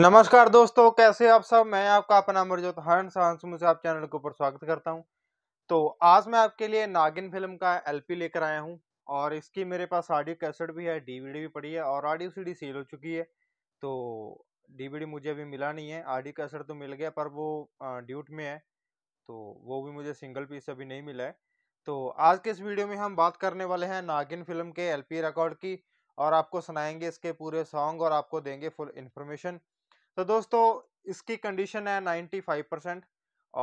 नमस्कार दोस्तों कैसे आप सब मैं आपका अपना अमरजोत हंस हंसमु आप चैनल के ऊपर स्वागत करता हूं तो आज मैं आपके लिए नागिन फिल्म का एलपी लेकर आया हूं और इसकी मेरे पास ऑडियो कैसेट भी है डीवीडी भी पड़ी है और ऑडियो सीडी सील हो चुकी है तो डीवीडी मुझे अभी मिला नहीं है ऑडियो कैसेट तो मिल गया पर वो ड्यूट में है तो वो भी मुझे सिंगल पीस अभी नहीं मिला है तो आज के इस वीडियो में हम बात करने वाले हैं नागिन फिल्म के एल रिकॉर्ड की और आपको सुनाएंगे इसके पूरे सॉन्ग और आपको देंगे फुल इन्फॉर्मेशन तो दोस्तों इसकी कंडीशन है नाइन्टी फाइव परसेंट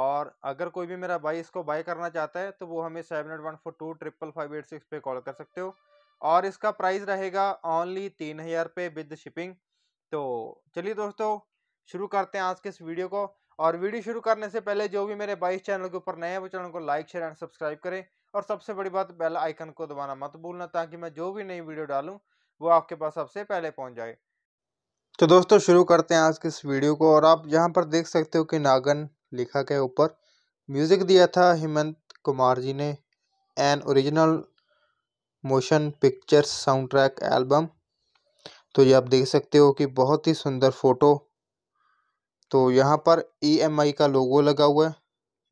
और अगर कोई भी मेरा भाई इसको बाई करना चाहता है तो वो हमें seven eight one four two triple five eight six पे कॉल कर सकते हो और इसका प्राइस रहेगा ओनली तीन हज़ार रुपये विद शिपिंग तो चलिए दोस्तों शुरू करते हैं आज के इस वीडियो को और वीडियो शुरू करने से पहले जो भी मेरे बाईस चैनल के ऊपर नए हैं वो चैनल को लाइक शेयर एंड सब्सक्राइब करें और सबसे बड़ी बात बेल आइकन को दबाना मत भूलना ताकि मैं जो भी नई वीडियो डालूँ वो आपके पास सबसे पहले पहुँच जाए तो दोस्तों शुरू करते हैं आज के इस वीडियो को और आप यहाँ पर देख सकते हो कि नागन लिखा के ऊपर म्यूज़िक दिया था हेमंत कुमार जी ने an original motion pictures soundtrack album तो ये आप देख सकते हो कि बहुत ही सुंदर फ़ोटो तो यहाँ पर ई e का लोगो लगा हुआ है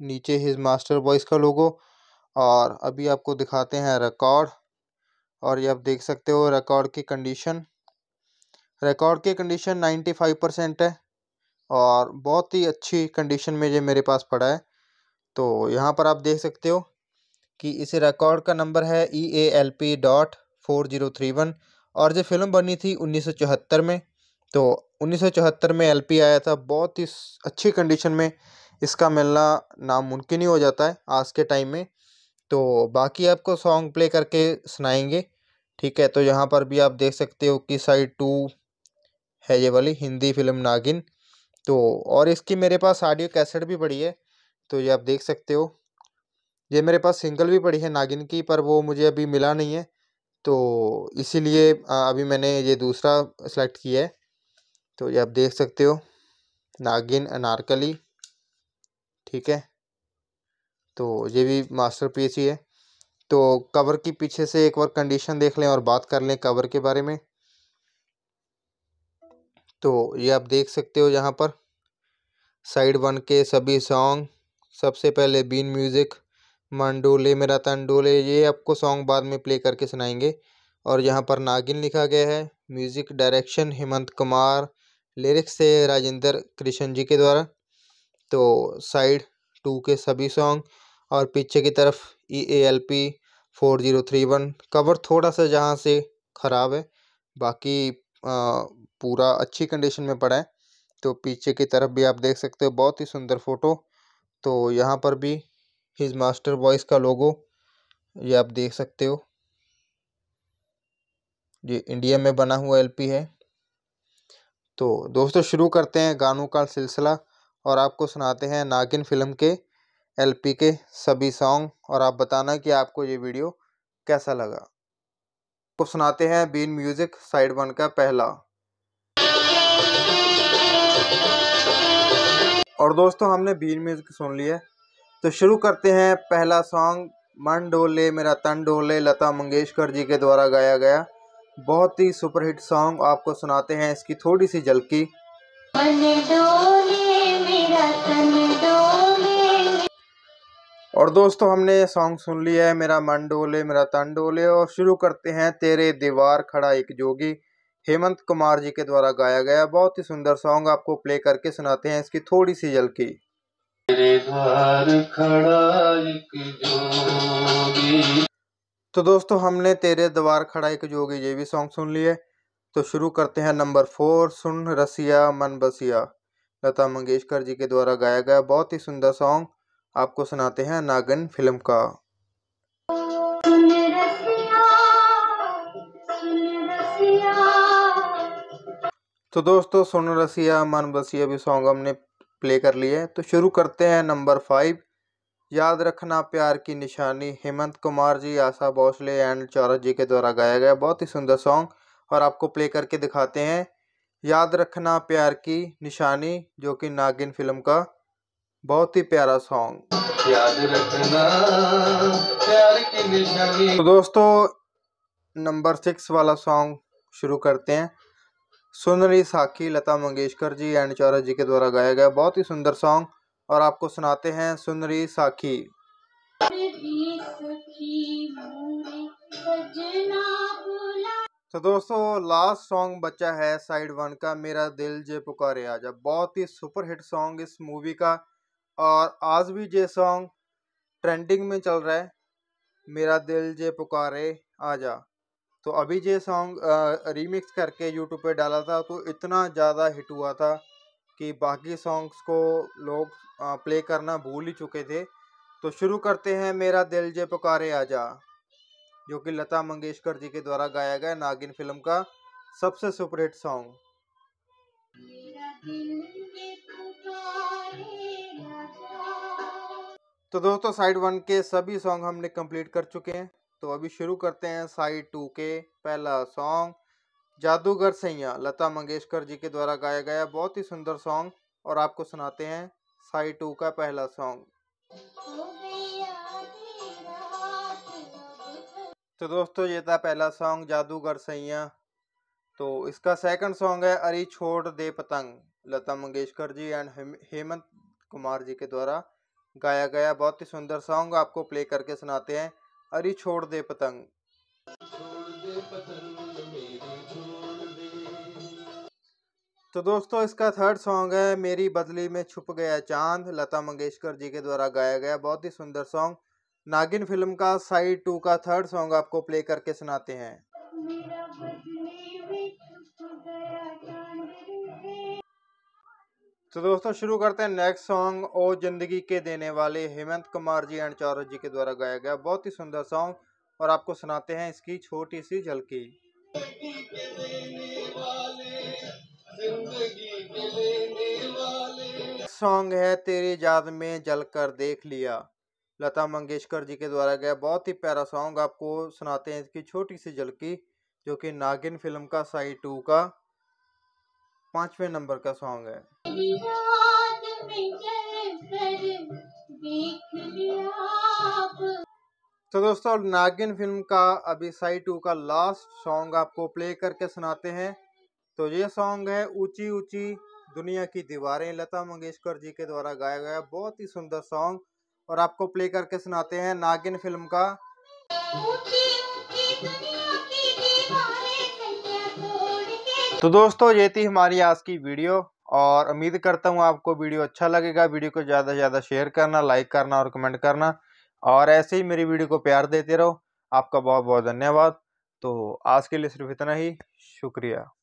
नीचे हिज मास्टर वॉइस का लोगो और अभी आपको दिखाते हैं रिकॉर्ड और ये आप देख सकते हो रिकॉर्ड की कंडीशन रिकॉर्ड की कंडीशन नाइन्टी फाइव परसेंट है और बहुत ही अच्छी कंडीशन में ये मेरे पास पड़ा है तो यहाँ पर आप देख सकते हो कि इस रिकॉर्ड का नंबर है E A L P dot four zero three one और जो फिल्म बनी थी उन्नीस सौ चौहत्तर में तो उन्नीस सौ चौहत्तर में एल पी आया था बहुत ही अच्छी कंडीशन में इसका मिलना नामुमकिन ही हो जाता है आज के टाइम में तो बाकी आपको सॉन्ग प्ले करके सुनाएंगे ठीक है तो यहाँ पर भी आप देख सकते हो कि साइड टू है ये वाली हिंदी फिल्म नागिन तो और इसकी मेरे पास ऑडियो कैसेट भी पड़ी है तो ये आप देख सकते हो ये मेरे पास सिंगल भी पड़ी है नागिन की पर वो मुझे अभी मिला नहीं है तो इसीलिए अभी मैंने ये दूसरा सेलेक्ट किया है तो ये आप देख सकते हो नागिन अनारकली ठीक है तो ये भी मास्टर ही है तो कवर की पीछे से एक बार कंडीशन देख लें और बात कर लें कवर के बारे में तो ये आप देख सकते हो यहाँ पर साइड वन के सभी सॉन्ग सबसे पहले बीन म्यूज़िक मंडोले मेरा तंडोले ये आपको सॉन्ग बाद में प्ले करके सुनाएंगे और यहाँ पर नागिन लिखा गया है music direction Hemant Kumar lyrics से राजेंद्र कृष्ण जी के द्वारा तो साइड टू के सभी सॉन्ग और पीछे की तरफ E A L P four zero three one cover थोड़ा सा जहाँ से ख़राब है बाकी पूरा अच्छी कंडीशन में पड़ा है तो पीछे की तरफ भी आप देख सकते हो बहुत ही सुंदर फ़ोटो तो यहाँ पर भी हिज मास्टर वॉइस का लोगो ये आप देख सकते हो ये इंडिया में बना हुआ एलपी है तो दोस्तों शुरू करते हैं गानों का सिलसिला और आपको सुनाते हैं नागिन फिल्म के एलपी के सभी सॉन्ग और आप बताना कि आपको ये वीडियो कैसा लगा आपको तो सुनाते हैं बीन म्यूज़िक साइड वन का पहला और दोस्तों हमने बीन म्यूज़िक सुन लिया तो शुरू करते हैं पहला सॉन्ग मन डोले मेरा तन डोले लता मंगेशकर जी के द्वारा गाया गया बहुत ही सुपरहिट सॉन्ग आपको सुनाते हैं इसकी थोड़ी सी झलकी और दोस्तों हमने ये सॉन्ग सुन लिया है मेरा मन डोले मेरा तन डोले और शुरू करते हैं तेरे दीवार खड़ा एक जोगी हेमंत कुमार जी के द्वारा गाया गया बहुत ही सुंदर सॉन्ग आपको प्ले करके सुनाते हैं इसकी थोड़ी सी झलकी तो दोस्तों हमने तेरे द्वार खड़ा एक जोगी ये भी सॉन्ग सुन लिए तो शुरू करते हैं नंबर फोर सुन रसिया मन बसिया लता मंगेशकर जी के द्वारा गाया गया बहुत ही सुंदर सॉन्ग आपको सुनाते हैं नागन फिल्म का तो दोस्तों सोन रसिया मन बसिया भी सॉन्ग हमने प्ले कर लिए तो शुरू करते हैं नंबर फाइव याद रखना प्यार की निशानी हेमंत कुमार जी आशा भोसले एंड चौरस जी के द्वारा गाया गया बहुत ही सुंदर सॉन्ग और आपको प्ले करके दिखाते हैं याद रखना प्यार की निशानी जो कि नागिन फिल्म का बहुत ही प्यारा सॉन्ग याद रखना प्यार की निशानी तो दोस्तों नंबर सिक्स वाला सॉन्ग शुरू करते हैं सुन रही साखी लता मंगेशकर जी एंड चौरा जी के द्वारा गाया गया बहुत ही सुंदर सॉन्ग और आपको सुनाते हैं सुन रही साखी तो दोस्तों लास्ट सॉन्ग बचा है साइड वन का मेरा दिल जे पुकारे आजा बहुत ही सुपरहिट सॉन्ग इस मूवी का और आज भी जे सॉन्ग ट्रेंडिंग में चल रहा है मेरा दिल जे पुकारे आजा तो अभी ये सॉन्ग रीमिक्स करके यूट्यूब पे डाला था तो इतना ज़्यादा हिट हुआ था कि बाकी सॉन्ग्स को लोग प्ले करना भूल ही चुके थे तो शुरू करते हैं मेरा दिल जे पुकारे आजा जो कि लता मंगेशकर जी के द्वारा गाया गया नागिन फिल्म का सबसे सुपरहिट सॉन्ग तो दोस्तों साइड वन के सभी सॉन्ग हमने कंप्लीट कर चुके हैं तो अभी शुरू करते हैं साइड टू के पहला सॉन्ग जादूगर सैया लता मंगेशकर जी के द्वारा गाया गया बहुत ही सुंदर सॉन्ग और आपको सुनाते हैं साइड टू का पहला सॉन्ग तो दोस्तों ये था पहला सॉन्ग जादूगर सैया तो इसका सेकंड सॉन्ग है अरी छोड़ दे पतंग लता मंगेशकर जी एंड हेमंत कुमार जी के द्वारा गाया गया बहुत ही सुंदर सॉन्ग आपको प्ले करके सुनाते हैं अरे छोड़ दे पतंग तो दोस्तों इसका थर्ड सॉन्ग है मेरी बदली में छुप गया चांद लता मंगेशकर जी के द्वारा गाया गया बहुत ही सुंदर सॉन्ग नागिन फिल्म का साइड टू का थर्ड सॉन्ग आपको प्ले करके सुनाते हैं तो दोस्तों शुरू करते हैं नेक्स्ट सॉन्ग ओ जिंदगी के देने वाले हेमंत कुमार जी एंड चौरस जी के द्वारा गाया गया बहुत ही सुंदर सॉन्ग और आपको सुनाते हैं इसकी छोटी सी झलकी सॉन्ग है तेरी याद में जल कर देख लिया लता मंगेशकर जी के द्वारा गया बहुत ही प्यारा सॉन्ग आपको सुनाते हैं इसकी छोटी सी झलकी जो कि नागिन फिल्म का साई टू का पांचवें नंबर का सॉन्ग है तो दोस्तों नागिन फिल्म का अभी साई टू का लास्ट सॉन्ग आपको प्ले करके सुनाते हैं तो ये सॉन्ग है ऊंची ऊंची दुनिया की दीवारें लता मंगेशकर जी के द्वारा गाया गया बहुत ही सुंदर सॉन्ग और आपको प्ले करके सुनाते हैं नागिन फिल्म का उची, उची तो दोस्तों ये थी हमारी आज की वीडियो और उम्मीद करता हूँ आपको वीडियो अच्छा लगेगा वीडियो को ज़्यादा से ज़्यादा शेयर करना लाइक करना और कमेंट करना और ऐसे ही मेरी वीडियो को प्यार देते रहो आपका बहुत बहुत धन्यवाद तो आज के लिए सिर्फ इतना ही शुक्रिया